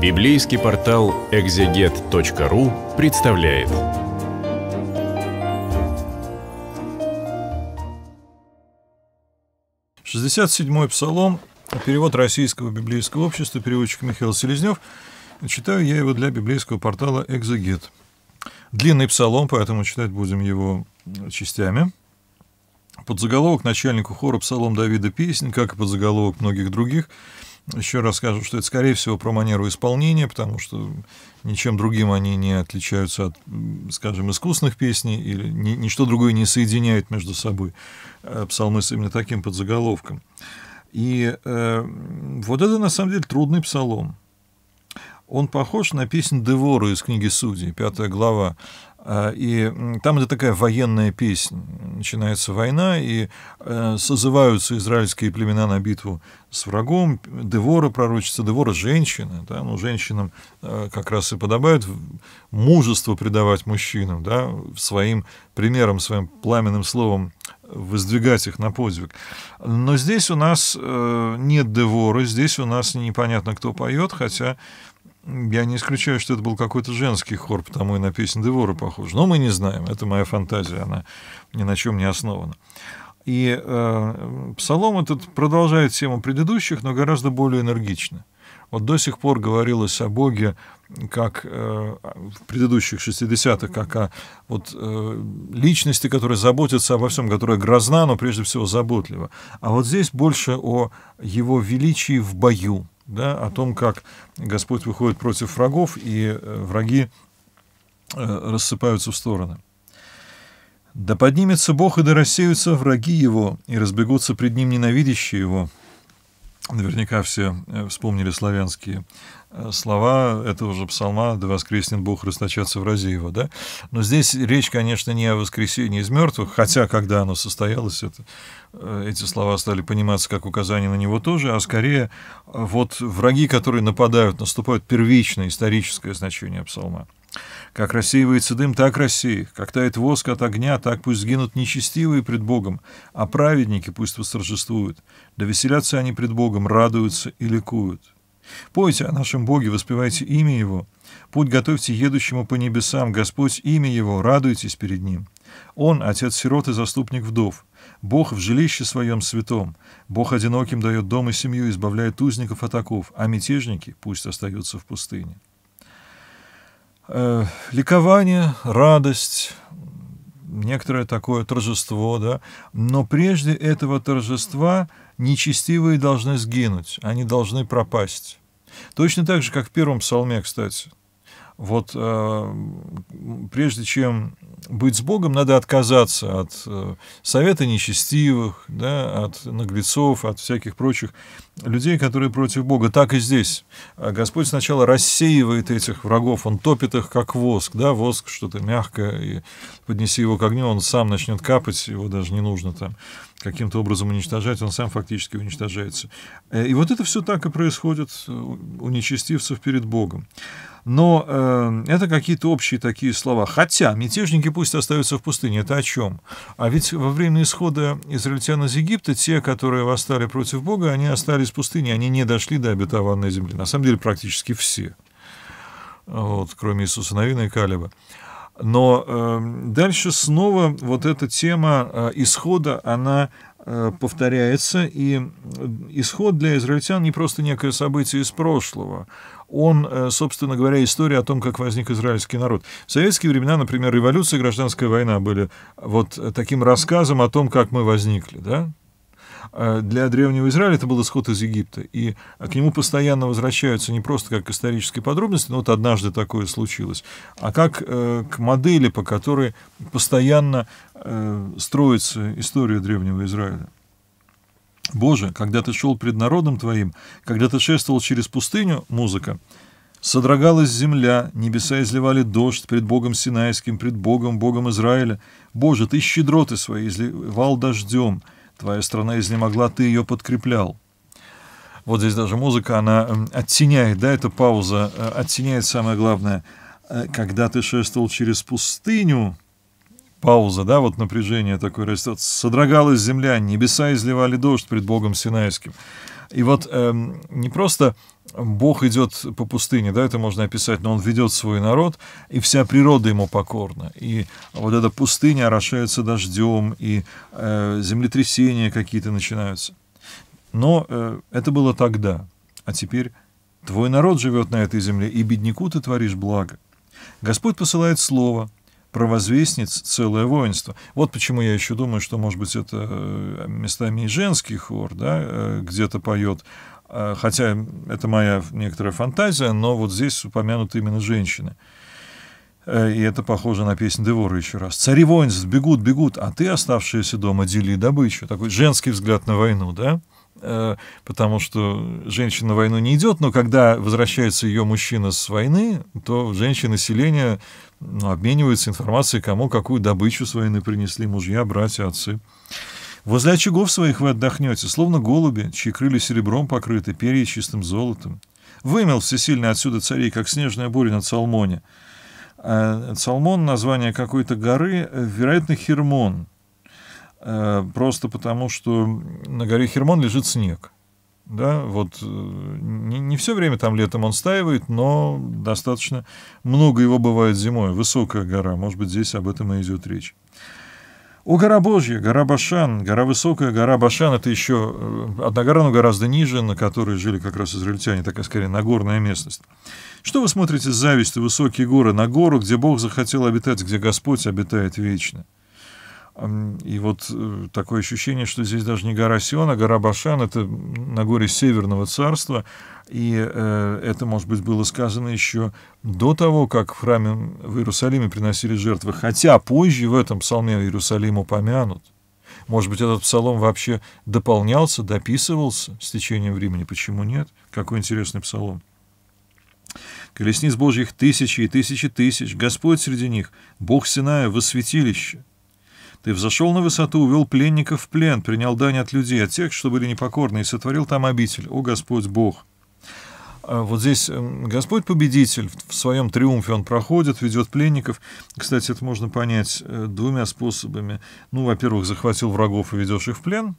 Библейский портал экзегет.ру представляет. Шестьдесят седьмой псалом, перевод Российского библейского общества, переводчик Михаил Селезнев. Читаю я его для библейского портала «Экзегет». Длинный псалом, поэтому читать будем его частями. Подзаголовок начальнику хора «Псалом Давида песен», как и подзаголовок многих других – еще раз скажу, что это, скорее всего, про манеру исполнения, потому что ничем другим они не отличаются от, скажем, искусных песней, или ничто другое не соединяет между собой э, псалмы с именно таким подзаголовком. И э, вот это, на самом деле, трудный псалом он похож на песню Девора из книги Судей, пятая глава. А, и там это такая военная песня. Начинается война, и э, созываются израильские племена на битву с врагом. Девора пророчится, Девора – женщина. Да? Ну, женщинам э, как раз и подобает мужество придавать мужчинам, да? своим примером, своим пламенным словом воздвигать их на подвиг. Но здесь у нас э, нет Девора, здесь у нас непонятно, кто поет, хотя я не исключаю, что это был какой-то женский хор, потому и на песню Девора похож. Но мы не знаем, это моя фантазия, она ни на чем не основана. И э, псалом этот продолжает тему предыдущих, но гораздо более энергично. Вот до сих пор говорилось о Боге как э, в предыдущих 60-х, как о вот, э, личности, которая заботится обо всем, которая грозна, но прежде всего заботлива. А вот здесь больше о его величии в бою, да, о том, как Господь выходит против врагов, и э, враги э, рассыпаются в стороны. «Да поднимется Бог, и да рассеются враги его, и разбегутся пред ним ненавидящие его, Наверняка все э, вспомнили славянские э, слова этого же псалма «Да воскреснет Бог расточаться в Разеева». Да? Но здесь речь, конечно, не о воскресении из мертвых, хотя, когда оно состоялось, это, э, эти слова стали пониматься как указание на него тоже, а скорее вот враги, которые нападают, наступают первичное историческое значение псалма. Как рассеивается дым, так рассеи. Как тает воск от огня, так пусть сгинут нечестивые пред Богом, а праведники пусть восторжествуют. Да веселятся они пред Богом, радуются и ликуют. Пойте о нашем Боге, воспевайте имя Его. Путь готовьте едущему по небесам, Господь имя Его, радуйтесь перед Ним. Он — отец сирот и заступник вдов. Бог в жилище своем святом. Бог одиноким дает дом и семью, избавляет узников от оков, а мятежники пусть остаются в пустыне э, ликование, радость, некоторое такое торжество, да, но прежде этого торжества нечестивые должны сгинуть, они должны пропасть. Точно так же, как в первом псалме, кстати. Вот э, прежде чем быть с Богом, надо отказаться от э, совета нечестивых, да, от наглецов, от всяких прочих людей, которые против Бога. Так и здесь. А Господь сначала рассеивает этих врагов, Он топит их, как воск. Да, воск что-то мягкое, и поднеси его к огню, он сам начнет капать, его даже не нужно там каким-то образом уничтожать, он сам фактически уничтожается. Э, и вот это все так и происходит э, у нечестивцев перед Богом. Но э, это какие-то общие такие слова. Хотя мятежники пусть остаются в пустыне. Это о чем? А ведь во время исхода израильтян из Египта, те, которые восстали против Бога, они остались в пустыне, они не дошли до обетованной земли. На самом деле практически все. Вот, кроме Иисуса Новина и Калиба. Но э, дальше снова вот эта тема э, исхода, она э, повторяется, и э, исход для израильтян не просто некое событие из прошлого, он, э, собственно говоря, история о том, как возник израильский народ. В советские времена, например, революция и гражданская война были вот таким рассказом о том, как мы возникли, да? Э, для Древнего Израиля это был исход из Египта. И к нему постоянно возвращаются не просто как к исторической подробности, но вот однажды такое случилось, а как э, к модели, по которой постоянно э, строится история Древнего Израиля. Боже, когда ты шел пред народом твоим, когда ты шествовал через пустыню, музыка, Содрогалась земля, небеса изливали дождь пред Богом Синайским, пред Богом, Богом Израиля. Боже, ты щедроты свои изливал дождем, Твоя страна изнемогла, ты ее подкреплял. Вот здесь даже музыка, она эм, оттеняет, да, эта пауза, э, оттеняет самое главное. Э, когда ты шествовал через пустыню, Пауза, да, вот напряжение такое растет. Содрогалась земля, небеса изливали дождь пред Богом Синайским. И вот эм, не просто Бог идет по пустыне, да, это можно описать, но он ведет свой народ, и вся природа ему покорна. И вот эта пустыня орошается дождем, и э, землетрясения какие-то начинаются. Но э, это было тогда, а теперь твой народ живет на этой земле, и бедняку ты творишь благо. Господь посылает слово, провозвестниц целое воинство. Вот почему я еще думаю, что, может быть, это э, местами и женский хор, да, э, где-то поет. Э, хотя это моя некоторая фантазия, но вот здесь упомянуты именно женщины. И это похоже на песню Девора еще раз. «Цари воинств бегут, бегут, а ты, оставшиеся дома, дели добычу». Такой женский взгляд на войну, да? Э, потому что женщина на войну не идет, но когда возвращается ее мужчина с войны, то женщины селения ну, обмениваются информацией, кому какую добычу с войны принесли мужья, братья, отцы. Возле очагов своих вы отдохнете, словно голуби, чьи крылья серебром покрыты, перья чистым золотом. Вымел всесильный отсюда царей, как снежная буря на Цалмоне. Цалмон э, — название какой-то горы, э, вероятно, Хермон — Э, просто потому, что на горе Хермон лежит снег. Да, вот э, не, не все время там летом он стаивает, но достаточно много его бывает зимой. Высокая гора, может быть, здесь об этом и идет речь. О, гора Божья, гора Башан, гора Высокая, гора Башан, это еще э, одна гора, но гораздо ниже, на которой жили как раз израильтяне, такая скорее нагорная местность. Что вы смотрите с завистью, высокие горы, на гору, где Бог захотел обитать, где Господь обитает вечно? — и вот э, такое ощущение, что здесь даже не гора Сион, а гора Башан, это на горе Северного царства. И э, это, может быть, было сказано еще до того, как в храме в Иерусалиме приносили жертвы, хотя позже в этом псалме Иерусалим упомянут. Может быть, этот псалом вообще дополнялся, дописывался с течением времени. Почему нет? Какой интересный псалом. Колесниц Божьих тысячи и тысячи тысяч, Господь среди них, Бог Синая во святилище — ты взошел на высоту, увел пленников в плен, принял дань от людей, от тех, что были непокорны, и сотворил там обитель. О Господь Бог! А вот здесь эм, Господь победитель, в своем триумфе он проходит, ведет пленников. Кстати, это можно понять э, двумя способами. Ну, во-первых, захватил врагов и ведешь их в плен,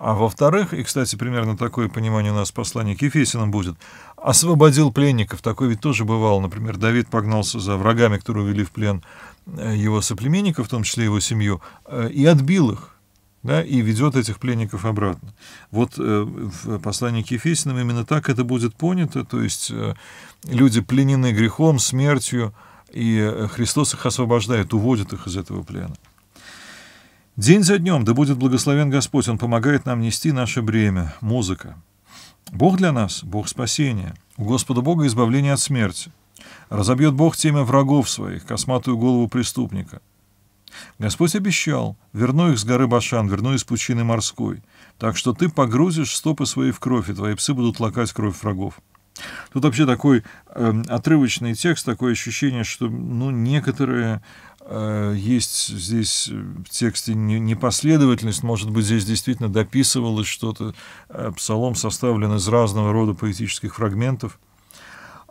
а во-вторых, и, кстати, примерно такое понимание у нас в к Ефесинам будет, освободил пленников. Такое ведь тоже бывало. Например, Давид погнался за врагами, которые увели в плен э, его соплеменников, в том числе его семью, э, и отбил их. Да, и ведет этих пленников обратно. Вот э, в послании к Ефесиным именно так это будет понято, то есть люди пленены грехом, смертью, и Христос их освобождает, уводит их из этого плена. День за днем, да будет благословен Господь, Он помогает нам нести наше бремя, музыка. Бог для нас — Бог спасения, у Господа Бога избавление от смерти. Разобьет Бог темя врагов своих, косматую голову преступника. Господь обещал, верну их с горы Башан, верну из пучины морской, так что ты погрузишь стопы свои в кровь, и твои псы будут лакать кровь врагов. Тут вообще такой э, отрывочный текст, такое ощущение, что ну, некоторые Э, есть здесь в э, тексте непоследовательность, может быть, здесь действительно дописывалось что-то. Э, псалом составлен из разного рода поэтических фрагментов,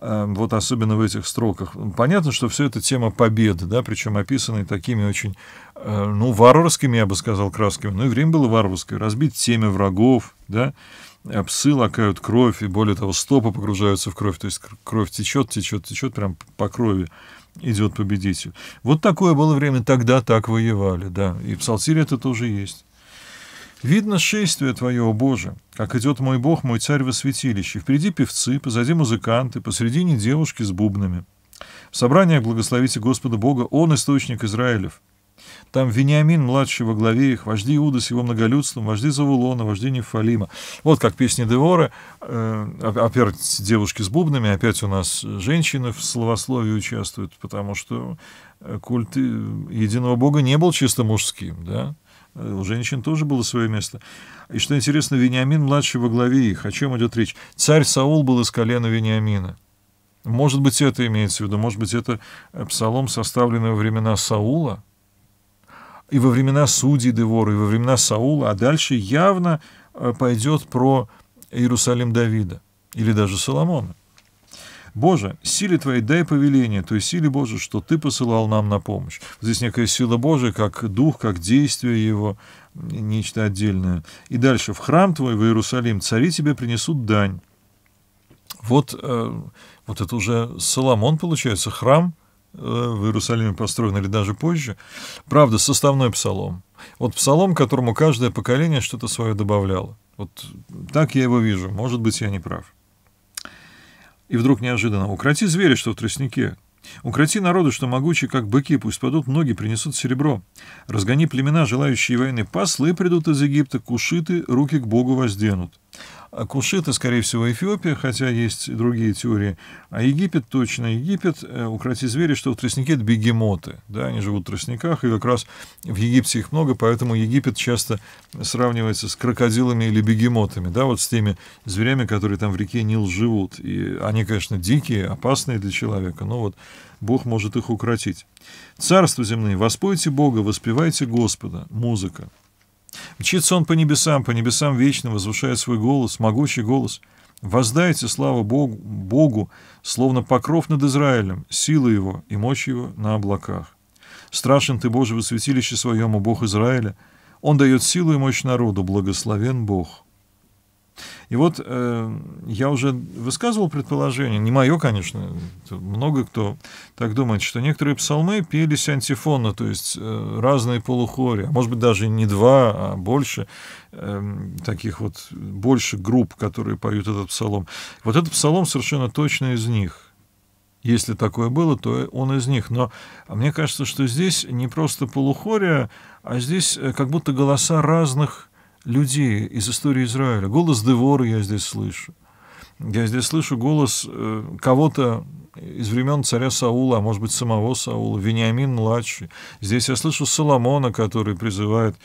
вот особенно в этих строках. Понятно, что все это тема победы, да, причем описанной такими очень, ну, варварскими, я бы сказал, красками. Ну, и время было варварское. Разбить семя врагов, да, псы лакают кровь, и более того, стопы погружаются в кровь, то есть кровь течет, течет, течет прям по крови идет победитель. Вот такое было время, тогда так воевали, да. И в Псалтире это тоже есть. Видно шествие Твое, о Боже, как идет мой Бог, мой царь во святилище. Впереди певцы, позади музыканты, посредине девушки с бубнами. В собраниях благословите Господа Бога, Он источник Израилев. Там Вениамин, младший во главе их, вожди Иуда с его многолюдством, вожди Завулона, вожди Нефалима. Вот как песни Деворы. Девора, э, опять девушки с бубнами, опять у нас женщины в словословии участвуют, потому что э, культ э, единого бога не был чисто мужским, да, у женщин тоже было свое место. И что интересно, Вениамин младший во главе их. О чем идет речь? Царь Саул был из колена Вениамина. Может быть, это имеется в виду, может быть, это псалом, составленный во времена Саула, и во времена судей Девора, и во времена Саула, а дальше явно э, пойдет про Иерусалим Давида или даже Соломона. «Боже, силе Твоей дай повеление, то есть силе Божией, что Ты посылал нам на помощь». Здесь некая сила Божия, как дух, как действие его, нечто отдельное. И дальше. «В храм Твой, в Иерусалим, цари Тебе принесут дань». Вот, э, вот это уже Соломон, получается, храм – в Иерусалиме построен или даже позже. Правда, составной псалом. Вот псалом, которому каждое поколение что-то свое добавляло. Вот так я его вижу. Может быть, я не прав. И вдруг неожиданно. «Укроти зверя, что в тростнике, Укроти народы, что могучи, как быки, пусть падут ноги, принесут серебро. Разгони племена, желающие войны, послы придут из Египта, кушиты, руки к Богу возденут. Кушиты, скорее всего, Эфиопия, хотя есть и другие теории. А Египет точно Египет. Э, укротить звери, что в тростнике это бегемоты. Да, они живут в тростниках, и как раз в Египте их много, поэтому Египет часто сравнивается с крокодилами или бегемотами, да, вот с теми зверями, которые там в реке Нил живут. И они, конечно, дикие, опасные для человека, но вот Бог может их укротить. Царство земные, воспойте Бога, воспевайте Господа. Музыка. Мчится он по небесам, по небесам вечно возвышает свой голос, могучий голос. Воздайте слава Богу, Богу, словно покров над Израилем, сила его и мощь его на облаках. Страшен ты, Боже, во святилище своем, Бог Израиля. Он дает силу и мощь народу, благословен Бог». И вот э, я уже высказывал предположение, не мое, конечно, много кто так думает, что некоторые псалмы пелись антифонно, то есть э, разные полухори, а может быть даже не два, а больше э, таких вот, больше групп, которые поют этот псалом. Вот этот псалом совершенно точно из них. Если такое было, то он из них. Но а мне кажется, что здесь не просто полухория, а здесь э, как будто голоса разных людей из истории Израиля. Голос Девора я здесь слышу. Я здесь слышу голос э, кого-то из времен царя Саула, а может быть самого Саула, Вениамин младший. Здесь я слышу Соломона, который призывает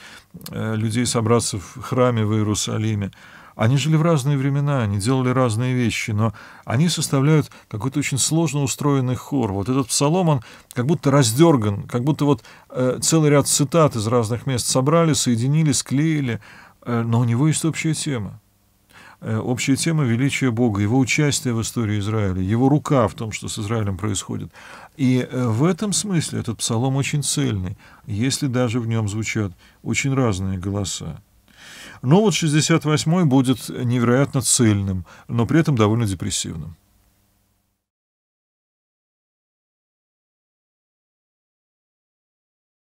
э, людей собраться в храме в Иерусалиме. Они жили в разные времена, они делали разные вещи, но они составляют какой-то очень сложно устроенный хор. Вот этот псалом, он как будто раздерган, как будто вот э, целый ряд цитат из разных мест собрали, соединили, склеили. Э, но у него есть общая тема. Э, общая тема величия Бога, его участие в истории Израиля, его рука в том, что с Израилем происходит. И э, в этом смысле этот псалом очень цельный, если даже в нем звучат очень разные голоса. Но вот 68-й будет невероятно цельным, но при этом довольно депрессивным.